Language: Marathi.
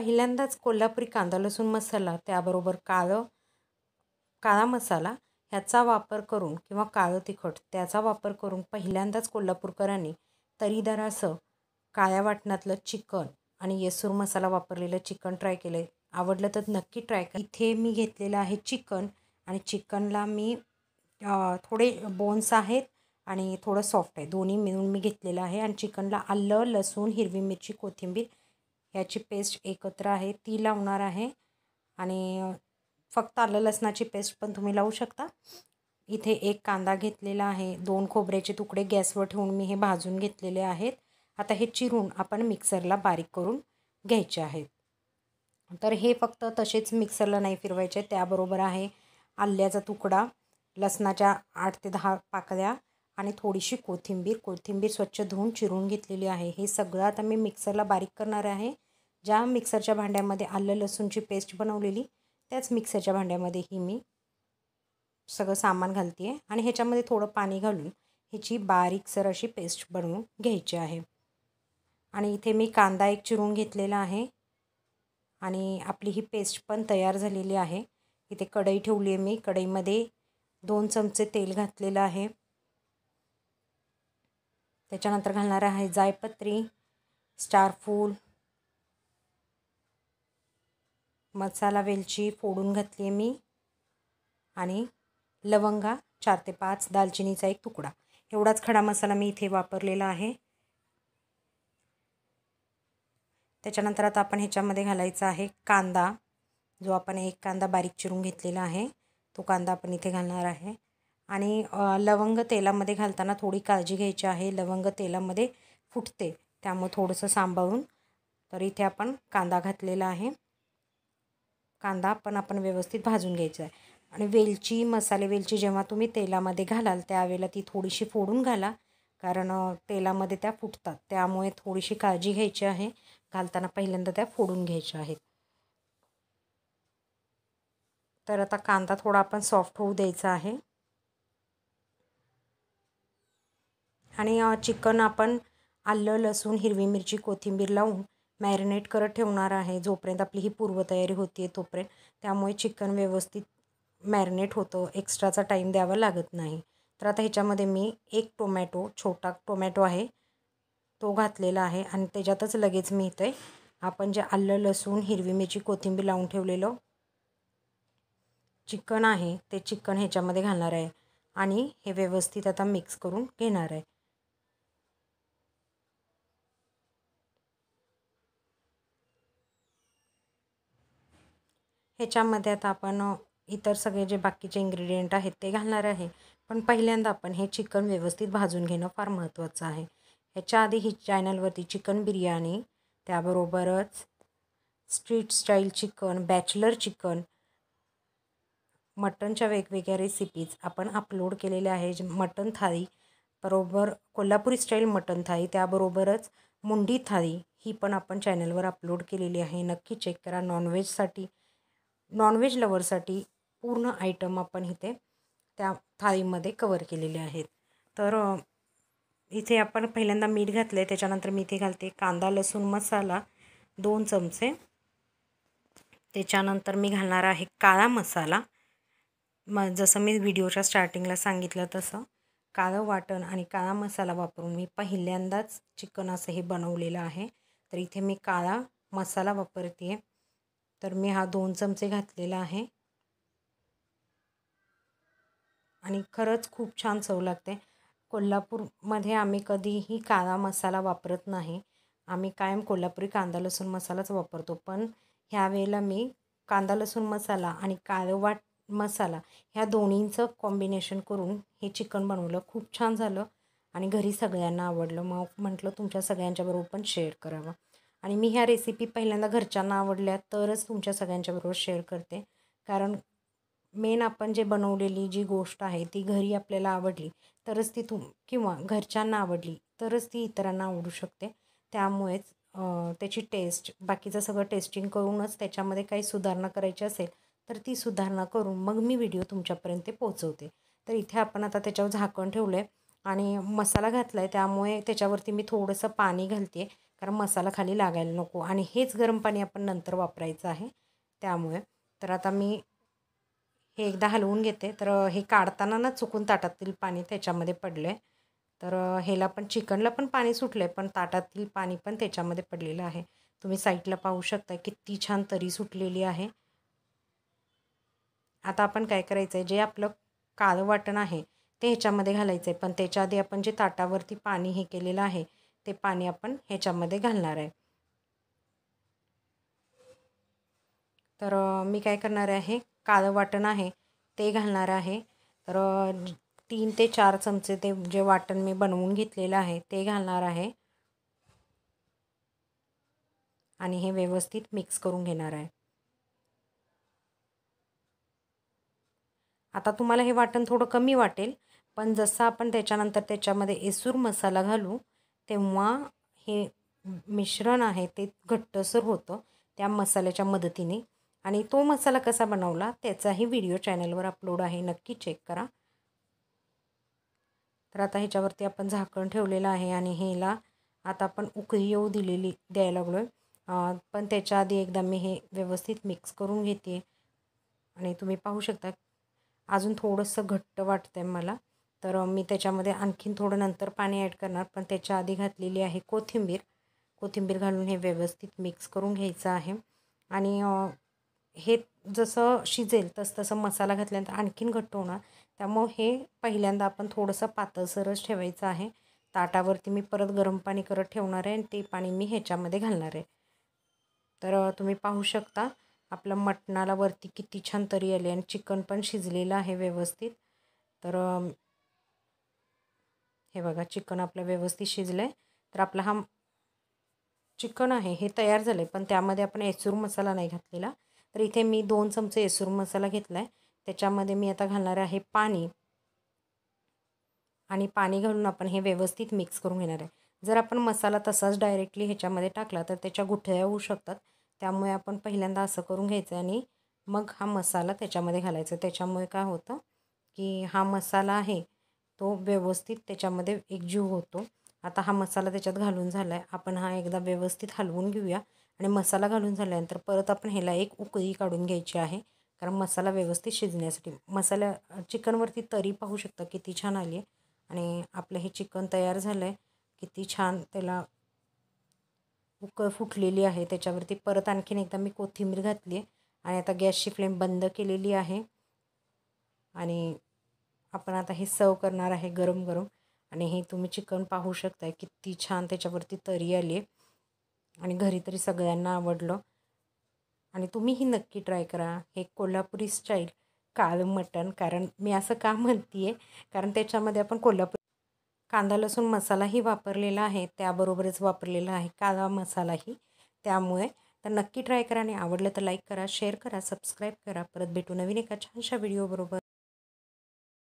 पहिल्यांदाच कोल्हापुरी कांदा लसूण मसाला त्याबरोबर काळं काळा मसाला ह्याचा वापर करून किंवा काळं तिखट त्याचा वापर करून पहिल्यांदाच कोल्हापूरकरांनी तरीदरासं काळ्या वाटणातलं चिकन आणि येसूर मसाला वापरलेलं चिकन ट्राय केलं आहे आवडलं तर नक्की ट्राय कर इथे मी घेतलेलं आहे चिकन आणि चिकनला मी थोडे बोन्स आहेत आणि थोडं सॉफ्ट आहे दोन्ही मिळून मी घेतलेलं आहे आणि चिकनला आलं लसूण हिरवी मिरची कोथिंबीर याची पेस्ट एकत्र आहे ती लावणार आहे आणि फक्त आलं लसणाची पेस्ट पण तुम्ही लावू शकता इथे एक कांदा घेतलेला आहे दोन खोबऱ्याचे तुकडे गॅसवर ठेवून मी हे भाजून घेतलेले आहेत आता हे चिरून आपण मिक्सरला बारीक करून घ्यायचे आहेत तर हे फक्त तसेच मिक्सरला नाही फिरवायचे त्याबरोबर आहे आल्याचा तुकडा लसणाच्या आठ ते दहा पाकळ्या आणि थोडीशी कोथिंबीर कोथिंबीर स्वच्छ धुवून चिरून घेतलेली आहे हे सगळं आता मी मिक्सरला बारीक करणार आहे ज्या मिक्सरच्या भांड्यामध्ये आलं लसूणची पेस्ट बनवलेली त्याच मिक्सरच्या भांड्यामध्ये ही मी सगळं सामान घालते आहे आणि ह्याच्यामध्ये थोडं पाणी घालून ह्याची बारीकसर अशी पेस्ट बनवून घ्यायची आहे आणि इथे मी कांदा एक चिरून घेतलेला आहे आणि आपली ही पेस्ट पण तयार झालेली आहे इथे कढई ठेवली आहे मी कढईमध्ये दोन चमचे तेल घातलेलं आहे त्याच्यानंतर घालणार आहे जायपत्री स्टारफूल मसाला वेलची फोडून घातली आहे मी आणि लवंगा चार ते पाच दालचिनीचा एक तुकडा एवढाच खडा मसाला मी इथे वापरलेला आहे त्याच्यानंतर आता आपण ह्याच्यामध्ये घालायचा आहे कांदा जो आपण एक कांदा बारीक चिरून घेतलेला आहे तो कांदा आपण इथे घालणार आहे आणि लवंग तेलामध्ये घालताना थोडी काळजी घ्यायची आहे लवंग तेलामध्ये फुटते त्यामुळे थोडंसं सांभाळून तर इथे आपण कांदा घातलेला आहे कांदा पण आपण व्यवस्थित भाजून घ्यायचा आहे आणि वेलची मसाले वेलची जेव्हा तुम्ही तेलामध्ये घालाल त्यावेळेला ती थोडीशी फोडून घाला कारण तेलामध्ये त्या फुटतात त्यामुळे थोडीशी काळजी घ्यायची आहे घालताना पहिल्यांदा त्या फोडून घ्यायच्या आहेत तर आता कांदा थोडा आपण सॉफ्ट होऊ द्यायचा आहे आणि चिकन आपण आलं लसूण हिरवी मिरची कोथिंबीर लावून मॅरिनेट करत ठेवणार आहे जोपर्यंत आपली ही पूर्वतयारी होती आहे तोपर्यंत त्यामुळे चिकन व्यवस्थित मॅरिनेट होतं एक्स्ट्राचा टाईम द्यावा लागत नाही तर आता ह्याच्यामध्ये मी एक टोमॅटो छोटा टोमॅटो आहे तो घातलेला आहे आणि त्याच्यातच लगेच मी इथे आपण जे आलं लसूण हिरवी मिरची कोथिंबीर लावून ठेवलेलं चिकन आहे ते चिकन ह्याच्यामध्ये घालणार आहे आणि हे व्यवस्थित आता मिक्स करून घेणार आहे ह्याच्यामध्ये आता आपण इतर सगळे जे बाकीचे इन्ग्रेडियंट आहेत ते घालणार आहे पण पहिल्यांदा आपण हे चिकन व्यवस्थित भाजून घेणं फार महत्त्वाचं आहे ह्याच्या आधी ही चॅनलवरती चिकन बिर्याणी त्याबरोबरच street style chicken bachelor chicken मटनच्या वेगवेगळ्या रेसिपीज आपण अपलोड केलेल्या आहे मटन थाळी बरोबर कोल्हापुरी स्टाईल मटन थाळी त्याबरोबरच मुंडी थाळी ही पण आपण चॅनलवर अपलोड केलेली आहे नक्की चेक करा नॉनव्हेजसाठी नॉनव्हेज लवरसाठी पूर्ण आयटम आपण इथे त्या थाळीमध्ये कवर केलेले आहेत तर इथे आपण पहिल्यांदा मीठ घातलं आहे त्याच्यानंतर मी इथे घालते कांदा लसूण मसाला दोन चमचे त्याच्यानंतर मी घालणार आहे काळा मसाला म जसं मी व्हिडिओच्या स्टार्टिंगला सांगितलं तसं काळं वाटण आणि काळा मसाला वापरून मी पहिल्यांदाच चिकन असं हे बनवलेलं आहे तर इथे मी काळा मसाला वापरते तर मी हा दोन चमचे घातलेला आहे आणि खरंच खूप छान चव लागते कोल्हापूरमध्ये आम्ही कधीही कांदा मसाला वापरत नाही आम्ही कायम कोल्हापुरी कांदा लसूण मसालाच वापरतो पण ह्या वेळेला मी कांदा लसूण मसाला आणि काळोवाट मसाला ह्या दोन्हींचं कॉम्बिनेशन करून हे चिकन बनवलं खूप छान झालं आणि घरी सगळ्यांना आवडलं मग म्हटलं तुमच्या सगळ्यांच्याबरोबर पण शेअर करावं आणि मी ह्या रेसिपी पहिल्यांदा घरच्यांना आवडल्या तरच तुमच्या सगळ्यांच्याबरोबर शेअर करते कारण मेन आपण जे बनवलेली जी गोष्ट आहे ती घरी आपल्याला आवडली तरच ती तुम किंवा घरच्यांना आवडली तरच ती इतरांना आवडू शकते त्यामुळेच त्याची टेस्ट बाकीचं सगळं टेस्टिंग करूनच त्याच्यामध्ये काही सुधारणा करायची असेल तर ती सुधारणा करून मग मी व्हिडिओ तुमच्यापर्यंत पोहोचवते तर इथे आपण आता त्याच्यावर झाकण ठेवलं आहे आणि मसाला घातला आहे त्यामुळे त्याच्यावरती मी थोडंसं पाणी घालते कारण मसाला खाली लागायला नको आणि हेच गरम पाणी आपण नंतर वापरायचं आहे त्यामुळे तर आता मी हे एकदा हलवून घेते तर हे काढताना ना चुकून ताटातील पाणी त्याच्यामध्ये पडलं आहे तर ह्याला पण चिकनला पण पाणी सुटलं आहे पण ताटातील पाणी पण त्याच्यामध्ये पडलेलं आहे तुम्ही साईडला पाहू शकता किती छान तरी सुटलेली आहे आता आपण काय करायचं आहे जे आपलं काळं वाटण आहे ते ह्याच्यामध्ये घालायचं आहे पण त्याच्या आधी आपण जे ताटावरती पाणी हे केलेलं आहे ते पाणी आपण ह्याच्यामध्ये घालणार आहे तर मी काय करणार आहे काळं वाटण आहे ते घालणार आहे तर तीन ते चार चमचे ते जे वाटण मी बनवून घेतलेलं आहे ते घालणार आहे आणि हे व्यवस्थित मिक्स करून घेणार आहे आता तुम्हाला हे वाटण थोडं कमी वाटेल पण जसं आपण त्याच्यानंतर त्याच्यामध्ये एसूर मसाला घालू तेव्हा हे मिश्रण आहे ते घट्टसर होतं त्या मसाल्याच्या मदतीने आणि तो मसाला कसा बनवला त्याचाही व्हिडिओ चॅनलवर अपलोड आहे नक्की चेक करा तर आता ह्याच्यावरती आपण झाकण ठेवलेलं आहे आणि हेला आता आपण उकळी येऊ दिलेली द्यायला लागलो आहे पण त्याच्या आधी एकदा मी हे व्यवस्थित मिक्स करून घेते आणि तुम्ही पाहू शकता अजून थोडंसं घट्ट वाटतं आहे मला तर मी त्याच्यामध्ये आणखीन थोडं नंतर पाणी ॲड करणार पण त्याच्या आधी घातलेली आहे कोथिंबीर कोथिंबीर घालून हे व्यवस्थित मिक्स करून घ्यायचं आहे आणि हे जसं शिजेल तसं तसं मसाला घातल्यानंतर आणखीन घट्ट होणार त्यामुळं हे पहिल्यांदा आपण थोडंसं पातळसरच ठेवायचं आहे ताटावरती मी परत गरम पाणी करत ठेवणार आहे आणि ते पाणी मी ह्याच्यामध्ये घालणार आहे तर तुम्ही पाहू शकता आपलं मटणाला वरती किती छान तरी आली आणि चिकन पण शिजलेलं आहे व्यवस्थित तर हे बघा चिकन आपलं व्यवस्थित शिजलं आहे तर आपला हा चिकन आहे हे तयार झालं आहे पण त्यामध्ये आपण एसूर मसाला नाही घातलेला तर इथे मी दोन चमचे एसूर मसाला घेतला आहे त्याच्यामध्ये मी आता घालणार आहे पाणी आणि पाणी घालून आपण हे व्यवस्थित मिक्स करून घेणार आहे जर आपण मसाला तसाच डायरेक्टली ह्याच्यामध्ये टाकला तर त्याच्या गुठळ्या होऊ शकतात त्यामुळे आपण पहिल्यांदा असं करून घ्यायचं आणि मग हा मसाला त्याच्यामध्ये घालायचा त्याच्यामुळे काय होतं की हा मसाला आहे तो व्यवस्थित त्याच्यामध्ये एकजीव होतो आता हा मसाला त्याच्यात घालून झाला आहे आपण हा एकदा व्यवस्थित हलवून घेऊया आणि मसाला घालून झाल्यानंतर परत आपण ह्याला एक उकळी काढून घ्यायची आहे कारण मसाला व्यवस्थित शिजण्यासाठी मसाला चिकनवरती तरी पाहू शकता किती छान आली आहे आणि आपलं हे चिकन तयार झालं आहे किती छान त्याला उकळ फुटलेली आहे त्याच्यावरती परत आणखीन एकदा मी कोथिंबीर घातली आहे आणि आता गॅसची फ्लेम बंद केलेली आहे आणि आपण आता हे सर्व करणार आहे गरम गरम आणि हे तुम्ही चिकन पाहू शकताय किती छान त्याच्यावरती तरी आली आहे आणि घरी तरी सगळ्यांना आवडलं आणि तुम्हीही नक्की ट्राय करा हे कोल्हापुरी स्टाईल काळ मटण कारण मी असं का म्हणते आहे कारण त्याच्यामध्ये आपण कोल्हापुरी कांदा लसूण मसालाही वापरलेला आहे त्याबरोबरच वापरलेला आहे काळा मसालाही त्यामुळे तर नक्की ट्राय करा आणि आवडलं तर लाईक करा शेअर करा सबस्क्राईब करा परत भेटू नवीन एका छानशा व्हिडिओबरोबर